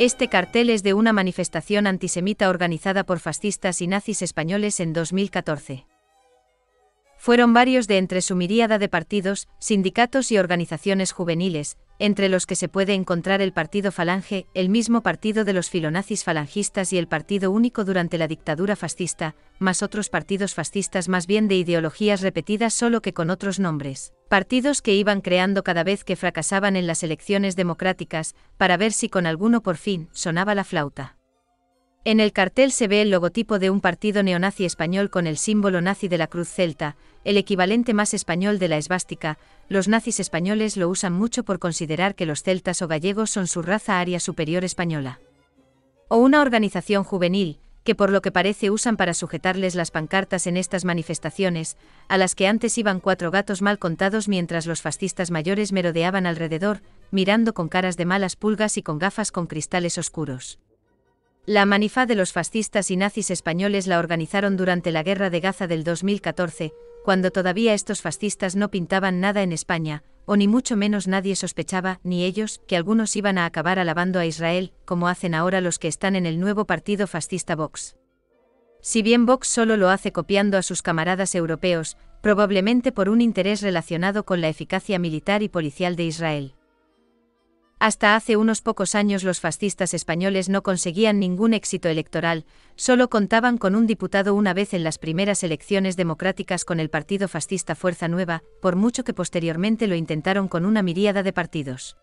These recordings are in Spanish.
Este cartel es de una manifestación antisemita organizada por fascistas y nazis españoles en 2014. Fueron varios de entre su miríada de partidos, sindicatos y organizaciones juveniles, entre los que se puede encontrar el Partido Falange, el mismo partido de los filonazis falangistas y el Partido Único durante la dictadura fascista, más otros partidos fascistas más bien de ideologías repetidas solo que con otros nombres. Partidos que iban creando cada vez que fracasaban en las elecciones democráticas, para ver si con alguno por fin sonaba la flauta. En el cartel se ve el logotipo de un partido neonazi español con el símbolo nazi de la cruz celta, el equivalente más español de la esvástica. Los nazis españoles lo usan mucho por considerar que los celtas o gallegos son su raza aria superior española. O una organización juvenil, que por lo que parece usan para sujetarles las pancartas en estas manifestaciones, a las que antes iban cuatro gatos mal contados mientras los fascistas mayores merodeaban alrededor, mirando con caras de malas pulgas y con gafas con cristales oscuros. La manifa de los fascistas y nazis españoles la organizaron durante la Guerra de Gaza del 2014, cuando todavía estos fascistas no pintaban nada en España, o ni mucho menos nadie sospechaba, ni ellos, que algunos iban a acabar alabando a Israel, como hacen ahora los que están en el nuevo partido fascista Vox. Si bien Vox solo lo hace copiando a sus camaradas europeos, probablemente por un interés relacionado con la eficacia militar y policial de Israel. Hasta hace unos pocos años los fascistas españoles no conseguían ningún éxito electoral, solo contaban con un diputado una vez en las primeras elecciones democráticas con el partido fascista Fuerza Nueva, por mucho que posteriormente lo intentaron con una miríada de partidos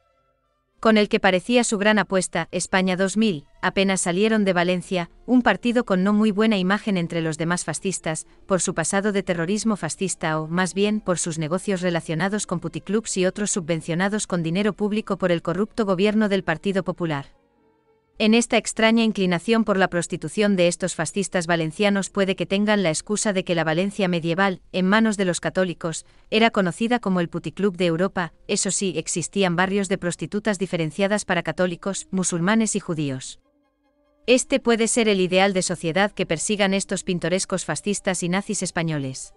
con el que parecía su gran apuesta, España 2000, apenas salieron de Valencia, un partido con no muy buena imagen entre los demás fascistas, por su pasado de terrorismo fascista o, más bien, por sus negocios relacionados con puticlubs y otros subvencionados con dinero público por el corrupto gobierno del Partido Popular. En esta extraña inclinación por la prostitución de estos fascistas valencianos puede que tengan la excusa de que la Valencia medieval, en manos de los católicos, era conocida como el puticlub de Europa, eso sí, existían barrios de prostitutas diferenciadas para católicos, musulmanes y judíos. Este puede ser el ideal de sociedad que persigan estos pintorescos fascistas y nazis españoles.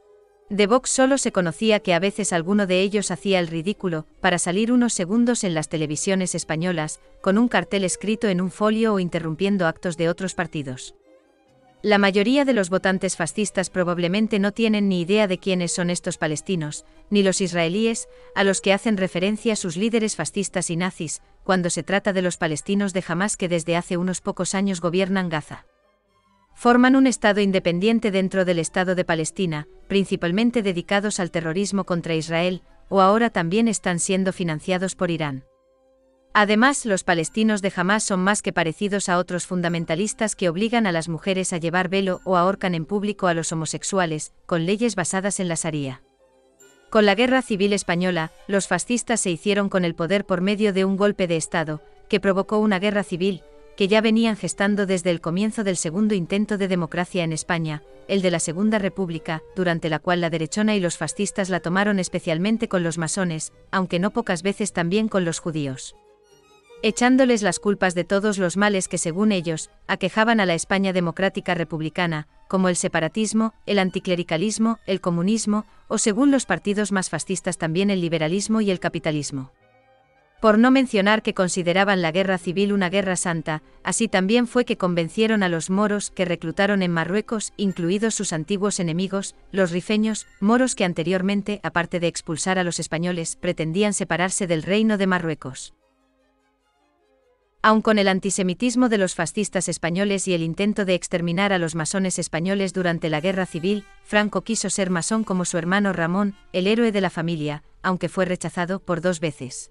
De Vox solo se conocía que a veces alguno de ellos hacía el ridículo, para salir unos segundos en las televisiones españolas, con un cartel escrito en un folio o interrumpiendo actos de otros partidos. La mayoría de los votantes fascistas probablemente no tienen ni idea de quiénes son estos palestinos, ni los israelíes, a los que hacen referencia sus líderes fascistas y nazis, cuando se trata de los palestinos de Hamas que desde hace unos pocos años gobiernan Gaza forman un Estado independiente dentro del Estado de Palestina, principalmente dedicados al terrorismo contra Israel, o ahora también están siendo financiados por Irán. Además, los palestinos de Hamas son más que parecidos a otros fundamentalistas que obligan a las mujeres a llevar velo o ahorcan en público a los homosexuales, con leyes basadas en la Sharia. Con la Guerra Civil Española, los fascistas se hicieron con el poder por medio de un golpe de Estado, que provocó una guerra civil, que ya venían gestando desde el comienzo del segundo intento de democracia en España, el de la Segunda República, durante la cual la derechona y los fascistas la tomaron especialmente con los masones, aunque no pocas veces también con los judíos. Echándoles las culpas de todos los males que según ellos, aquejaban a la España democrática republicana, como el separatismo, el anticlericalismo, el comunismo, o según los partidos más fascistas también el liberalismo y el capitalismo por no mencionar que consideraban la guerra civil una guerra santa, así también fue que convencieron a los moros que reclutaron en Marruecos, incluidos sus antiguos enemigos, los rifeños, moros que anteriormente, aparte de expulsar a los españoles, pretendían separarse del reino de Marruecos. Aun con el antisemitismo de los fascistas españoles y el intento de exterminar a los masones españoles durante la guerra civil, Franco quiso ser masón como su hermano Ramón, el héroe de la familia, aunque fue rechazado por dos veces.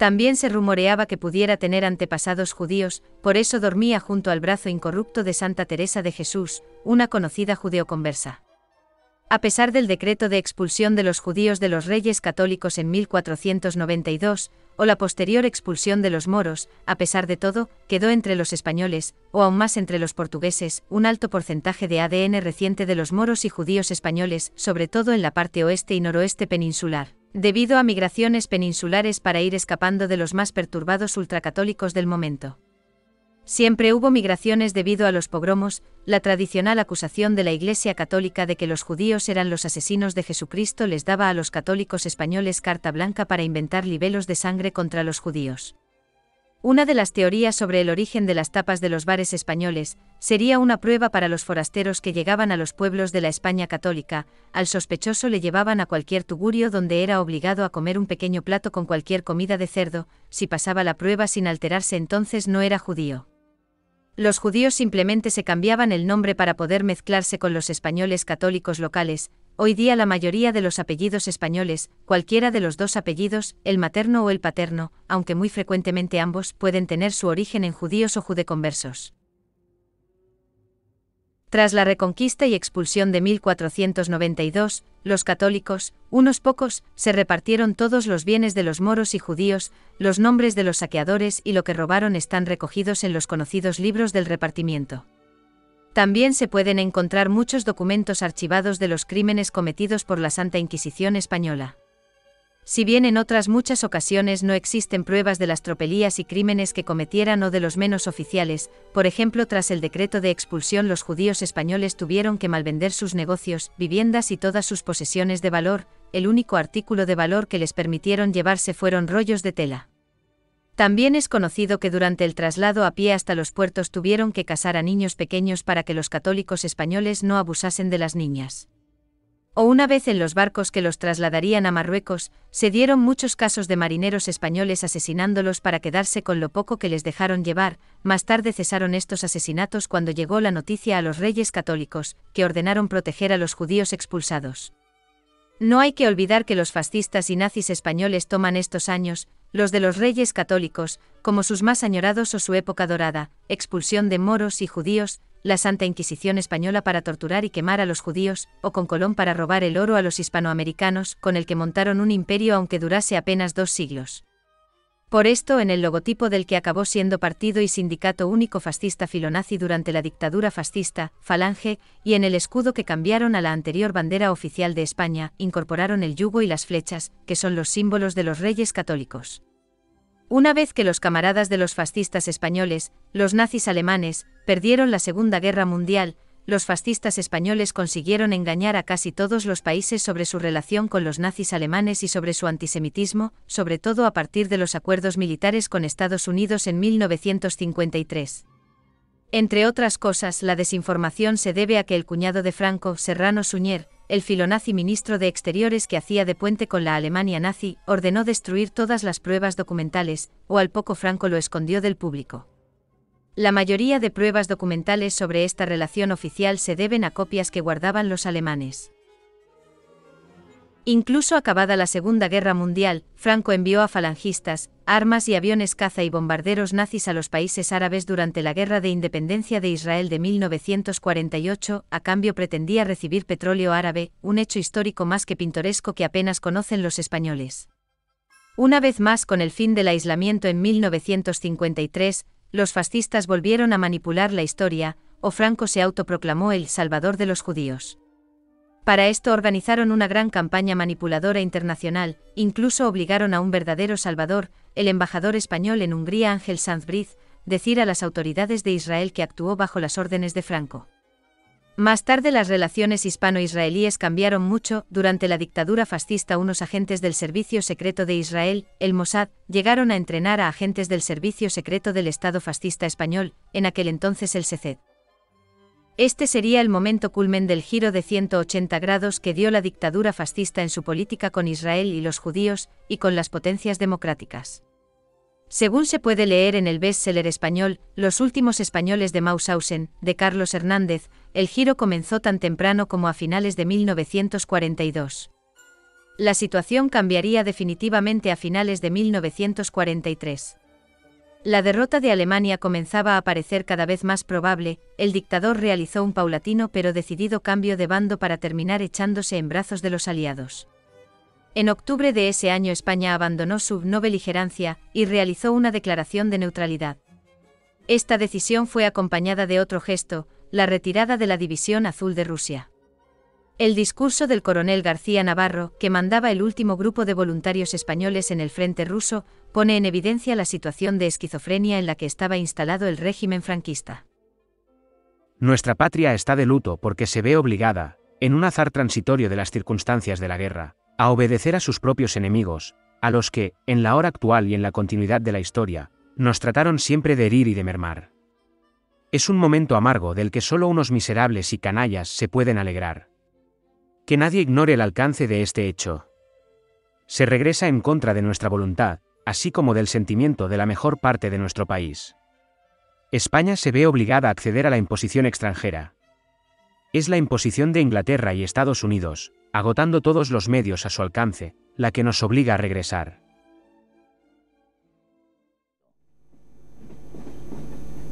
También se rumoreaba que pudiera tener antepasados judíos, por eso dormía junto al brazo incorrupto de Santa Teresa de Jesús, una conocida judeoconversa. A pesar del decreto de expulsión de los judíos de los reyes católicos en 1492, o la posterior expulsión de los moros, a pesar de todo, quedó entre los españoles, o aún más entre los portugueses, un alto porcentaje de ADN reciente de los moros y judíos españoles, sobre todo en la parte oeste y noroeste peninsular debido a migraciones peninsulares para ir escapando de los más perturbados ultracatólicos del momento. Siempre hubo migraciones debido a los pogromos, la tradicional acusación de la Iglesia Católica de que los judíos eran los asesinos de Jesucristo les daba a los católicos españoles carta blanca para inventar libelos de sangre contra los judíos. Una de las teorías sobre el origen de las tapas de los bares españoles sería una prueba para los forasteros que llegaban a los pueblos de la España católica, al sospechoso le llevaban a cualquier tugurio donde era obligado a comer un pequeño plato con cualquier comida de cerdo, si pasaba la prueba sin alterarse entonces no era judío. Los judíos simplemente se cambiaban el nombre para poder mezclarse con los españoles católicos locales, Hoy día la mayoría de los apellidos españoles, cualquiera de los dos apellidos, el materno o el paterno, aunque muy frecuentemente ambos, pueden tener su origen en judíos o judeconversos. Tras la reconquista y expulsión de 1492, los católicos, unos pocos, se repartieron todos los bienes de los moros y judíos, los nombres de los saqueadores y lo que robaron están recogidos en los conocidos libros del repartimiento. También se pueden encontrar muchos documentos archivados de los crímenes cometidos por la Santa Inquisición española. Si bien en otras muchas ocasiones no existen pruebas de las tropelías y crímenes que cometieran o de los menos oficiales, por ejemplo tras el decreto de expulsión los judíos españoles tuvieron que malvender sus negocios, viviendas y todas sus posesiones de valor, el único artículo de valor que les permitieron llevarse fueron rollos de tela. También es conocido que durante el traslado a pie hasta los puertos tuvieron que casar a niños pequeños para que los católicos españoles no abusasen de las niñas. O una vez en los barcos que los trasladarían a Marruecos, se dieron muchos casos de marineros españoles asesinándolos para quedarse con lo poco que les dejaron llevar, más tarde cesaron estos asesinatos cuando llegó la noticia a los reyes católicos, que ordenaron proteger a los judíos expulsados. No hay que olvidar que los fascistas y nazis españoles toman estos años, los de los reyes católicos, como sus más añorados o su época dorada, expulsión de moros y judíos, la Santa Inquisición española para torturar y quemar a los judíos, o con Colón para robar el oro a los hispanoamericanos, con el que montaron un imperio aunque durase apenas dos siglos. Por esto, en el logotipo del que acabó siendo partido y sindicato único fascista filonazi durante la dictadura fascista, Falange, y en el escudo que cambiaron a la anterior bandera oficial de España, incorporaron el yugo y las flechas, que son los símbolos de los reyes católicos. Una vez que los camaradas de los fascistas españoles, los nazis alemanes, perdieron la Segunda Guerra Mundial, los fascistas españoles consiguieron engañar a casi todos los países sobre su relación con los nazis alemanes y sobre su antisemitismo, sobre todo a partir de los acuerdos militares con Estados Unidos en 1953. Entre otras cosas, la desinformación se debe a que el cuñado de Franco, Serrano Suñer, el filonazi ministro de Exteriores que hacía de puente con la Alemania nazi, ordenó destruir todas las pruebas documentales, o al poco Franco lo escondió del público. La mayoría de pruebas documentales sobre esta relación oficial se deben a copias que guardaban los alemanes. Incluso acabada la Segunda Guerra Mundial, Franco envió a falangistas, armas y aviones caza y bombarderos nazis a los países árabes durante la Guerra de Independencia de Israel de 1948, a cambio pretendía recibir petróleo árabe, un hecho histórico más que pintoresco que apenas conocen los españoles. Una vez más con el fin del aislamiento en 1953, los fascistas volvieron a manipular la historia, o Franco se autoproclamó el salvador de los judíos. Para esto organizaron una gran campaña manipuladora internacional, incluso obligaron a un verdadero salvador, el embajador español en Hungría Ángel Sanz-Briz, decir a las autoridades de Israel que actuó bajo las órdenes de Franco. Más tarde las relaciones hispano-israelíes cambiaron mucho, durante la dictadura fascista unos agentes del Servicio Secreto de Israel, el Mossad, llegaron a entrenar a agentes del Servicio Secreto del Estado Fascista Español, en aquel entonces el SECED. Este sería el momento culmen del giro de 180 grados que dio la dictadura fascista en su política con Israel y los judíos, y con las potencias democráticas. Según se puede leer en el bestseller español, Los últimos españoles de Maushausen, de Carlos Hernández, el giro comenzó tan temprano como a finales de 1942. La situación cambiaría definitivamente a finales de 1943. La derrota de Alemania comenzaba a parecer cada vez más probable, el dictador realizó un paulatino pero decidido cambio de bando para terminar echándose en brazos de los aliados. En octubre de ese año España abandonó su no beligerancia y realizó una declaración de neutralidad. Esta decisión fue acompañada de otro gesto, la retirada de la División Azul de Rusia. El discurso del coronel García Navarro, que mandaba el último grupo de voluntarios españoles en el frente ruso, pone en evidencia la situación de esquizofrenia en la que estaba instalado el régimen franquista. Nuestra patria está de luto porque se ve obligada, en un azar transitorio de las circunstancias de la guerra, a obedecer a sus propios enemigos, a los que, en la hora actual y en la continuidad de la historia, nos trataron siempre de herir y de mermar. Es un momento amargo del que solo unos miserables y canallas se pueden alegrar. Que nadie ignore el alcance de este hecho. Se regresa en contra de nuestra voluntad, así como del sentimiento de la mejor parte de nuestro país. España se ve obligada a acceder a la imposición extranjera. Es la imposición de Inglaterra y Estados Unidos, agotando todos los medios a su alcance, la que nos obliga a regresar.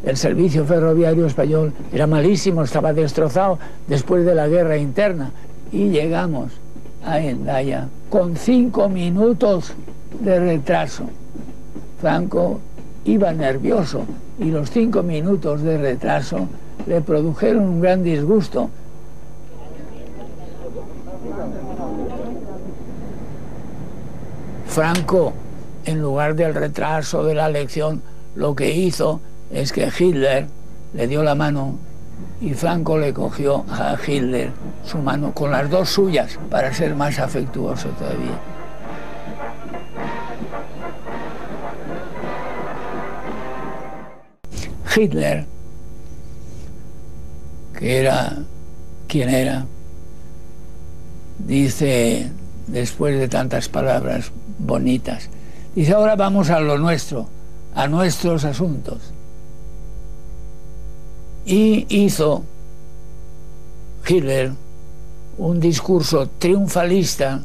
El servicio ferroviario español era malísimo, estaba destrozado después de la guerra interna. Y llegamos a Endaya con cinco minutos de retraso. Franco iba nervioso y los cinco minutos de retraso le produjeron un gran disgusto Franco, en lugar del retraso de la elección, lo que hizo es que Hitler le dio la mano y Franco le cogió a Hitler su mano con las dos suyas para ser más afectuoso todavía. Hitler, que era quien era, dice después de tantas palabras, bonitas. Dice, ahora vamos a lo nuestro, a nuestros asuntos. Y hizo Hitler un discurso triunfalista,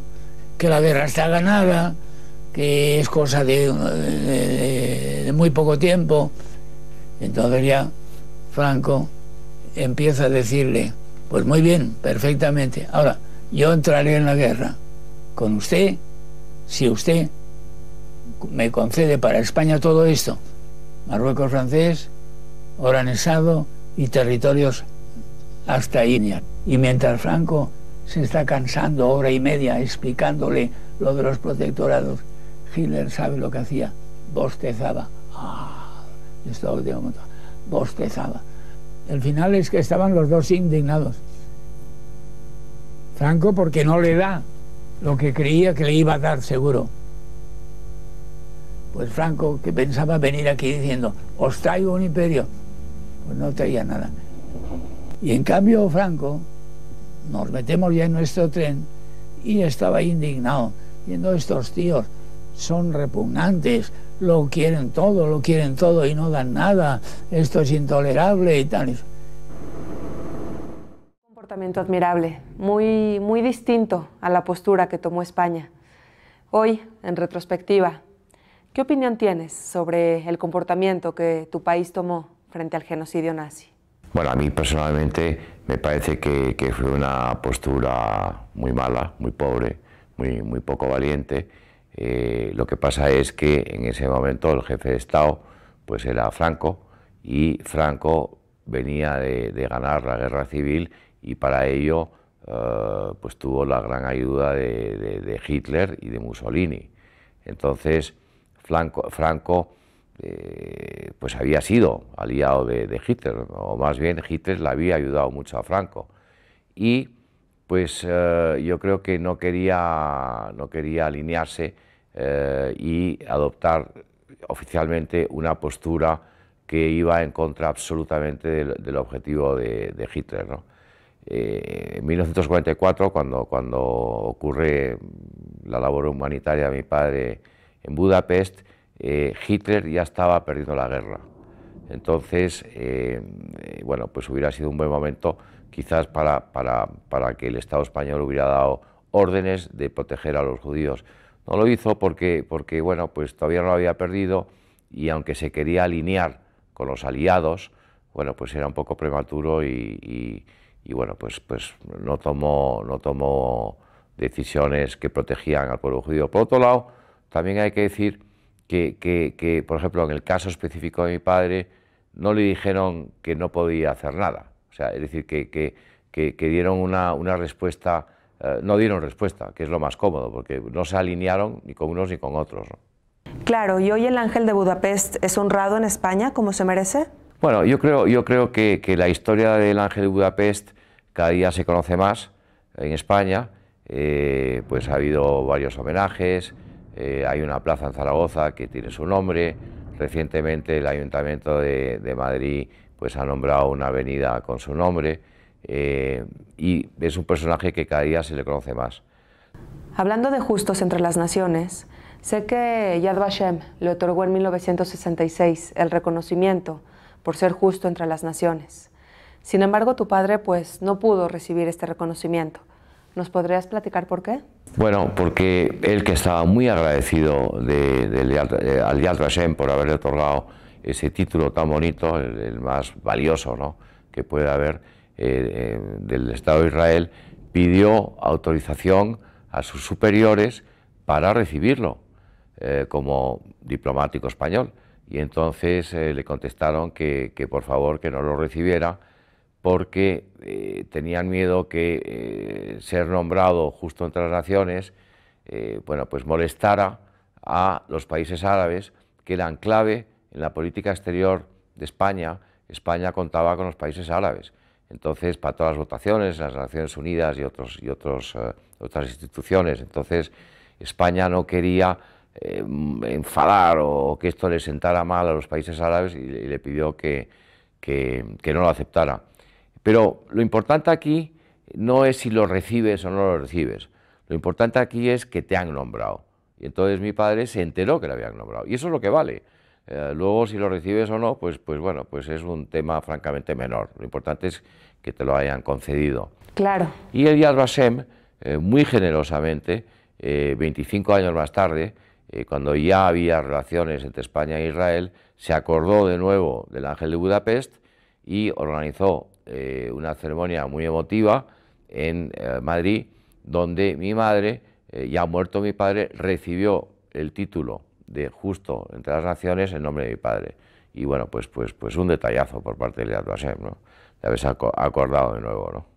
que la guerra está ganada, que es cosa de, de muy poco tiempo. Entonces ya Franco empieza a decirle, pues muy bien, perfectamente, ahora yo entraré en la guerra con usted si usted me concede para España todo esto, Marruecos francés, Oranesado y territorios hasta India. Y mientras Franco se está cansando hora y media explicándole lo de los protectorados, Hitler sabe lo que hacía, bostezaba. Ah, esto bostezaba. El final es que estaban los dos indignados. Franco porque no le da lo que creía que le iba a dar seguro. Pues Franco, que pensaba venir aquí diciendo, os traigo un imperio, pues no traía nada. Y en cambio Franco, nos metemos ya en nuestro tren y estaba indignado, Diciendo, estos tíos, son repugnantes, lo quieren todo, lo quieren todo y no dan nada, esto es intolerable y tal comportamiento admirable, muy, muy distinto a la postura que tomó España. Hoy, en retrospectiva, ¿qué opinión tienes sobre el comportamiento que tu país tomó frente al genocidio nazi? Bueno, a mí personalmente me parece que, fue una postura muy mala, muy pobre, muy, muy poco valiente. Eh, lo que pasa es que en ese momento el jefe de Estado pues era Franco y Franco venía de, de ganar la guerra civil y para ello eh, pues tuvo la gran ayuda de, Hitler y de Mussolini. Entonces Franco, eh, pues había sido aliado de, Hitler, o más bien Hitler le había ayudado mucho a Franco. Y pues eh, yo creo que no quería, no quería alinearse y adoptar oficialmente una postura que iba en contra absolutamente del, objetivo de, de Hitler. ¿no? Eh, en 1944, cuando, cuando ocurre la labor humanitaria de mi padre en Budapest, eh, Hitler ya estaba perdiendo la guerra. Entonces, eh, bueno, pues hubiera sido un buen momento quizás para, para, para, que el Estado español hubiera dado órdenes de proteger a los judíos. No lo hizo porque, porque bueno, pues todavía no lo había perdido y aunque se quería alinear con los aliados, bueno, pues era un poco prematuro y y bueno, pues, pues no tomó, no tomó decisiones que protegían al pueblo judío. Por otro lado, también hay que decir que, por ejemplo, en el caso específico de mi padre, no le dijeron que no podía hacer nada. O sea, es decir, que, que dieron una, respuesta, eh, no dieron respuesta, que es lo más cómodo, porque no se alinearon ni con unos ni con otros. Claro, ¿y hoy el ángel de Budapest es honrado en España como se merece? Bueno, yo creo, yo creo que, la historia del Ángel de Budapest cada día se conoce más eh, en España. Eh, pues ha habido varios homenajes, eh, hay una plaza en Zaragoza que tiene su nombre, recientemente el Ayuntamiento de, Madrid pues ha nombrado una avenida con su nombre y es un personaje que cada día se le conoce más. Hablando de justos entre las naciones, sé que Yad Vashem le otorgó en 1966 el reconocimiento por ser justo entre las naciones. Sin embargo, tu padre pues no pudo recibir este reconocimiento. ¿Nos podrías platicar por qué? Bueno, porque él que estaba muy agradecido eh, al Yad Vashem por haberle otorgado ese título tan bonito, el, más valioso que puede haber eh, eh, del Estado de Israel, pidió autorización a sus superiores para recibirlo como diplomático español y entonces eh, le contestaron que, por favor que no lo recibiera porque eh, tenían miedo que eh, ser nombrado justo entre las naciones bueno, pues molestara a los países árabes que eran clave en la política exterior de España. España contaba con los países árabes. Entonces, para todas las votaciones, las Naciones Unidas y, otros, y otros, otras instituciones. Entonces, España no quería Em, enfadar o que esto le sentara mal a los países árabes y, le pidió que, que, no lo aceptara. Pero lo importante aquí no es si lo recibes o no lo recibes, lo importante aquí es que te han nombrado. Y entonces mi padre se enteró que lo habían nombrado, y eso es lo que vale. Eh, luego, si lo recibes o no, pues, pues bueno, pues es un tema francamente menor. Lo importante es que te lo hayan concedido. Claro. Y el Yad Vashem, eh, muy generosamente, 25 eh, años más tarde, eh, cuando ya había relaciones entre España e Israel, se acordó de nuevo del Ángel de Budapest y organizó eh, una ceremonia muy emotiva en eh, Madrid, donde mi madre, ya muerto mi padre, recibió el título de justo entre las naciones en nombre de mi padre. Y bueno, pues, pues, pues un detallazo por parte de la ¿no? de haberse acordado de nuevo. ¿no?